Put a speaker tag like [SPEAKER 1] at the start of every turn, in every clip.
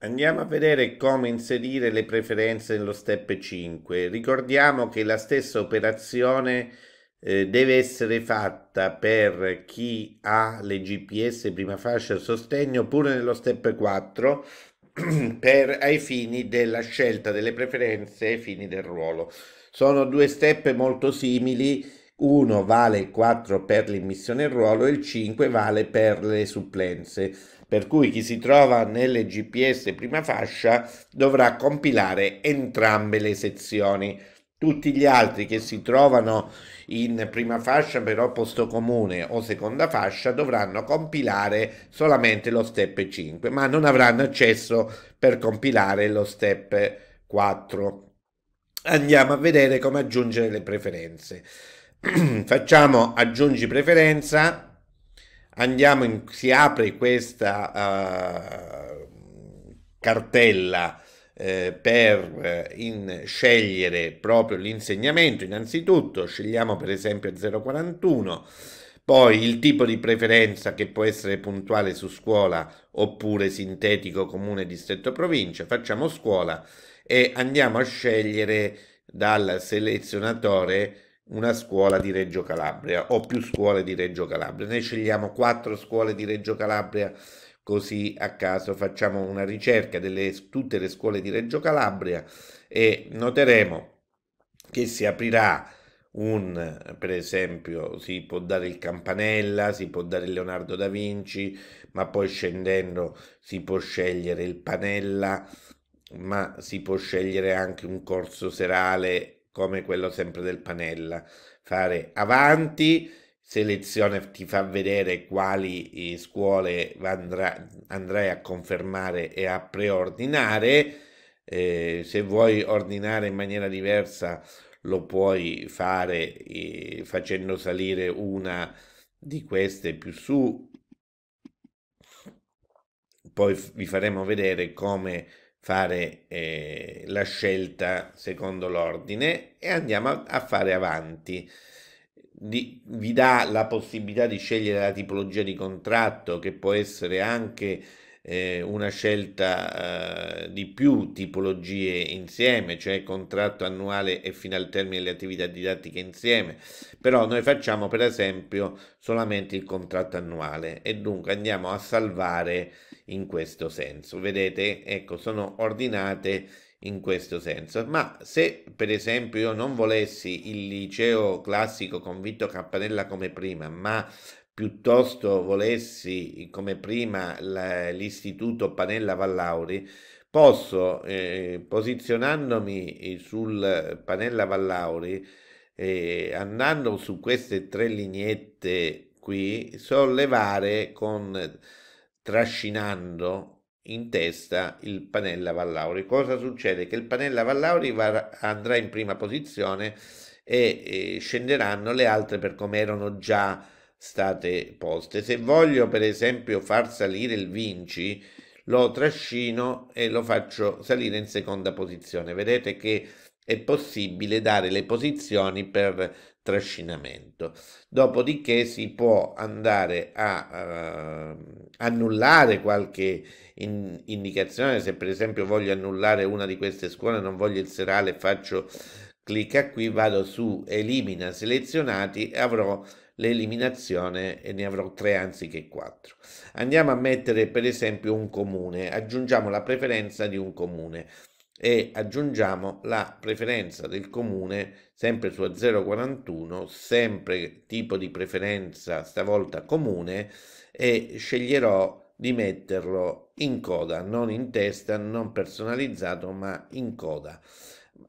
[SPEAKER 1] Andiamo a vedere come inserire le preferenze nello step 5. Ricordiamo che la stessa operazione eh, deve essere fatta per chi ha le GPS prima fascia sostegno oppure nello step 4 per, ai fini della scelta delle preferenze ai fini del ruolo. Sono due step molto simili 1 vale il 4 per l'immissione in ruolo e il 5 vale per le supplenze. Per cui chi si trova nelle GPS prima fascia dovrà compilare entrambe le sezioni. Tutti gli altri che si trovano in prima fascia però posto comune o seconda fascia dovranno compilare solamente lo step 5, ma non avranno accesso per compilare lo step 4. Andiamo a vedere come aggiungere le preferenze. facciamo aggiungi preferenza, andiamo in, si apre questa uh, cartella eh, per eh, in, scegliere proprio l'insegnamento. Innanzitutto scegliamo per esempio 041, poi il tipo di preferenza che può essere puntuale su scuola oppure sintetico comune distretto provincia. Facciamo scuola e andiamo a scegliere dal selezionatore una scuola di Reggio Calabria o più scuole di Reggio Calabria. Noi scegliamo quattro scuole di Reggio Calabria così a caso facciamo una ricerca delle tutte le scuole di Reggio Calabria e noteremo che si aprirà un per esempio si può dare il campanella si può dare il leonardo da vinci ma poi scendendo si può scegliere il panella ma si può scegliere anche un corso serale come quello sempre del Panella, fare avanti, selezione ti fa vedere quali eh, scuole andrà, andrai a confermare e a preordinare, eh, se vuoi ordinare in maniera diversa lo puoi fare eh, facendo salire una di queste più su, poi vi faremo vedere come fare eh, la scelta secondo l'ordine e andiamo a, a fare avanti. Di, vi dà la possibilità di scegliere la tipologia di contratto che può essere anche eh, una scelta eh, di più tipologie insieme, cioè contratto annuale e fino al termine delle attività didattiche insieme, però noi facciamo per esempio solamente il contratto annuale e dunque andiamo a salvare in questo senso. Vedete, ecco, sono ordinate in questo senso. Ma se per esempio io non volessi il liceo classico con convitto Campanella come prima, ma piuttosto volessi come prima l'istituto Panella Vallauri, posso eh, posizionandomi eh, sul Panella Vallauri, eh, andando su queste tre lineette qui, sollevare con trascinando in testa il Panella Vallauri. Cosa succede? Che il Panella Vallauri va, andrà in prima posizione e, e eh, scenderanno le altre per come erano già state poste. Se voglio per esempio far salire il Vinci, lo trascino e lo faccio salire in seconda posizione. Vedete che è possibile dare le posizioni per trascinamento. Dopodiché si può andare a uh, annullare qualche in indicazione, se per esempio voglio annullare una di queste scuole, non voglio il serale, faccio clicca qui, vado su elimina selezionati e avrò l'eliminazione e ne avrò tre anziché quattro. Andiamo a mettere per esempio un comune, aggiungiamo la preferenza di un comune e aggiungiamo la preferenza del comune sempre su 041, sempre tipo di preferenza stavolta comune e sceglierò di metterlo in coda, non in testa, non personalizzato, ma in coda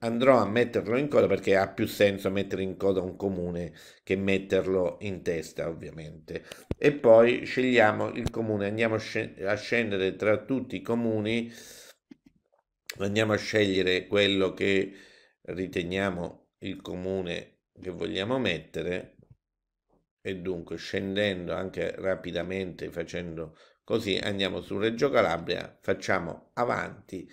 [SPEAKER 1] andrò a metterlo in coda perché ha più senso mettere in coda un comune che metterlo in testa ovviamente e poi scegliamo il comune andiamo a scendere tra tutti i comuni andiamo a scegliere quello che riteniamo il comune che vogliamo mettere e dunque scendendo anche rapidamente facendo così andiamo su Reggio Calabria facciamo avanti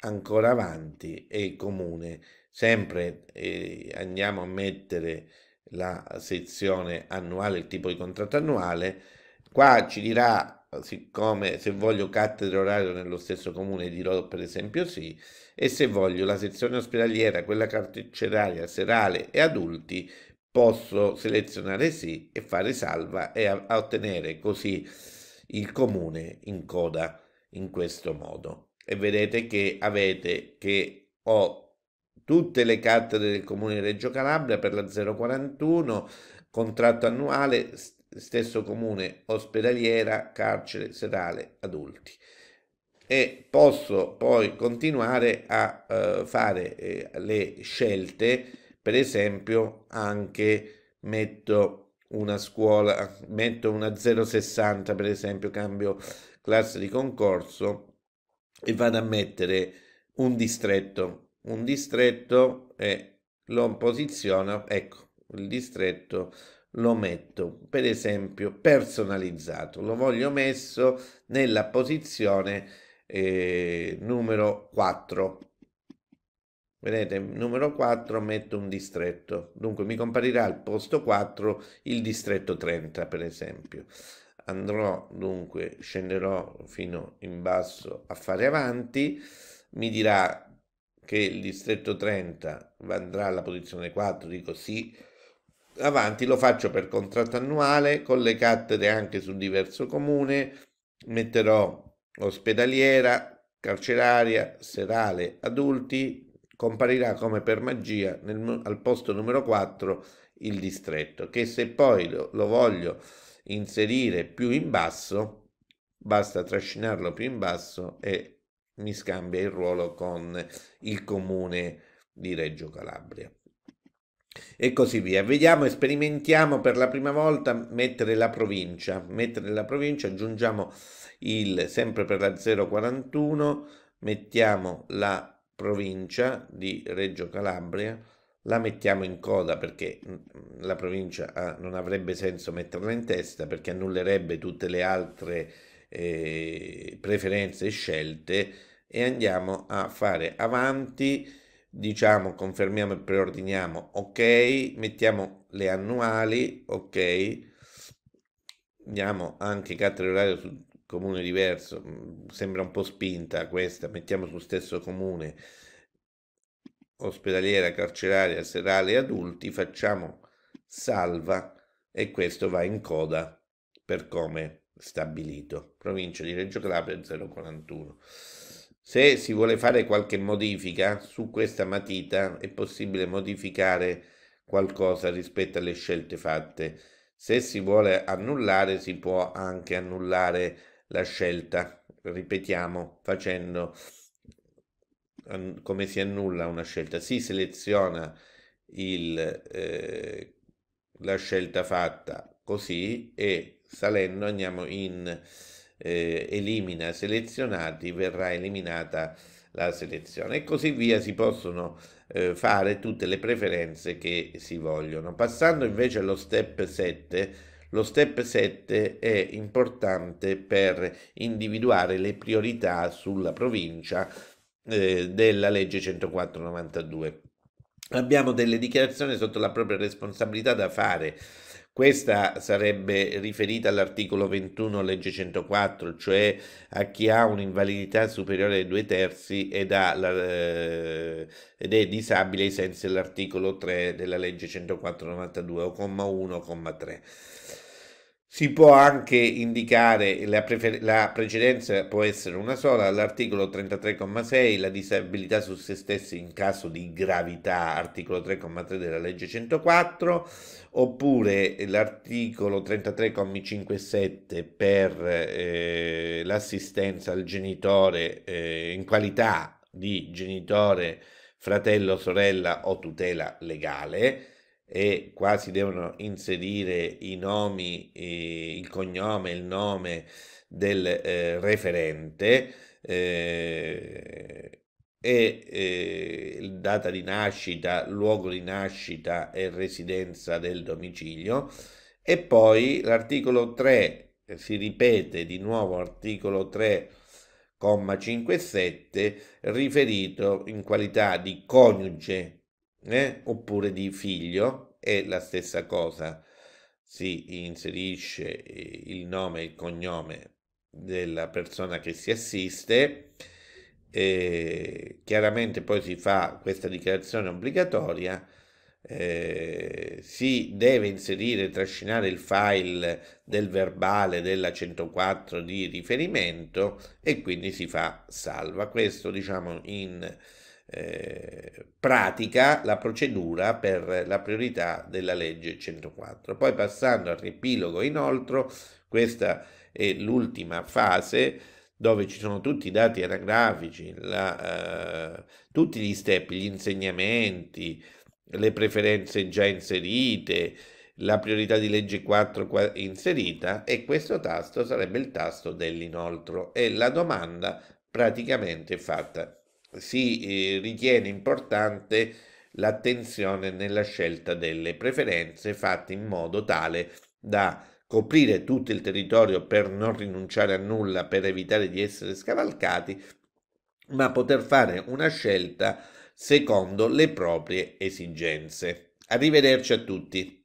[SPEAKER 1] ancora avanti e comune. Sempre eh, andiamo a mettere la sezione annuale, il tipo di contratto annuale. Qua ci dirà, siccome se voglio cattedra orario nello stesso comune, dirò per esempio sì, e se voglio la sezione ospedaliera, quella carceraria, serale e adulti, posso selezionare sì e fare salva e a, a ottenere così il comune in coda in questo modo e vedete che avete che ho tutte le carte del comune di Reggio Calabria per la 041 contratto annuale stesso comune ospedaliera carcere serale adulti e posso poi continuare a eh, fare eh, le scelte per esempio anche metto una scuola metto una 060 per esempio cambio classe di concorso e vado a mettere un distretto, un distretto e lo posiziono, ecco, il distretto lo metto, per esempio, personalizzato, lo voglio messo nella posizione eh, numero 4. Vedete, numero 4 metto un distretto, dunque mi comparirà al posto 4 il distretto 30, per esempio andrò dunque, scenderò fino in basso a fare avanti, mi dirà che il distretto 30 andrà alla posizione 4, dico sì, avanti lo faccio per contratto annuale, con le cattere anche su diverso comune, metterò ospedaliera, carceraria, serale, adulti, comparirà come per magia nel, al posto numero 4 il distretto, che se poi lo, lo voglio inserire più in basso, basta trascinarlo più in basso e mi scambia il ruolo con il comune di Reggio Calabria. E così via. Vediamo e sperimentiamo per la prima volta mettere la provincia. Mettere la provincia, aggiungiamo il sempre per la 041, mettiamo la provincia di Reggio Calabria la mettiamo in coda perché mm, mm, la provincia ha, ah, non avrebbe senso metterla in testa perché annullerebbe tutte le altre eh, preferenze e scelte e andiamo a fare avanti, diciamo confermiamo e preordiniamo ok, mettiamo le annuali ok, andiamo anche cattedra orario su comune diverso, mm, sembra un po' spinta questa, mettiamo sul stesso comune ospedaliera, carceraria, serale e adulti, facciamo salva e questo va in coda per come stabilito. Provincia di Reggio Calabria 041. Se si vuole fare qualche modifica su questa matita è possibile modificare qualcosa rispetto alle scelte fatte. Se si vuole annullare si può anche annullare la scelta, ripetiamo, facendo come si annulla una scelta? Si seleziona il, eh, la scelta fatta così e salendo andiamo in eh, elimina selezionati, verrà eliminata la selezione e così via si possono eh, fare tutte le preferenze che si vogliono. Passando invece allo step 7, lo step 7 è importante per individuare le priorità sulla provincia eh, della legge 104-92. Abbiamo delle dichiarazioni sotto la propria responsabilità da fare. Questa sarebbe riferita all'articolo 21 legge 104, cioè a chi ha un'invalidità superiore ai due terzi ed, la, eh, ed è disabile ai sensi dell'articolo 3 della legge 104-92 o comma 1 comma 3. Si può anche indicare la, la precedenza può essere una sola, all'articolo 33,6 la disabilità su se stessi in caso di gravità, articolo 3,3 della legge 104, oppure l'articolo 33,5 e 7 per eh, l'assistenza al genitore eh, in qualità di genitore, fratello, sorella o tutela legale e qua si devono inserire i nomi, il cognome, il nome del eh, referente eh, e eh, data di nascita, luogo di nascita e residenza del domicilio e poi l'articolo 3 eh, si ripete di nuovo articolo 3 comma 5 e 7 riferito in qualità di coniuge eh? oppure di figlio, è la stessa cosa. Si inserisce eh, il nome e il cognome della persona che si assiste. E chiaramente poi si fa questa dichiarazione obbligatoria. Eh, si deve inserire trascinare il file del verbale della 104 di riferimento e quindi si fa salva. Questo diciamo in eh, pratica la procedura per la priorità della legge 104. Poi passando al riepilogo inoltre, questa è l'ultima fase dove ci sono tutti i dati anagrafici, la, eh, tutti gli step, gli insegnamenti, le preferenze già inserite, la priorità di legge 4 inserita e questo tasto sarebbe il tasto dell'inoltro e la domanda praticamente fatta si eh, ritiene importante l'attenzione nella scelta delle preferenze fatte in modo tale da coprire tutto il territorio per non rinunciare a nulla, per evitare di essere scavalcati, ma poter fare una scelta secondo le proprie esigenze. Arrivederci a tutti.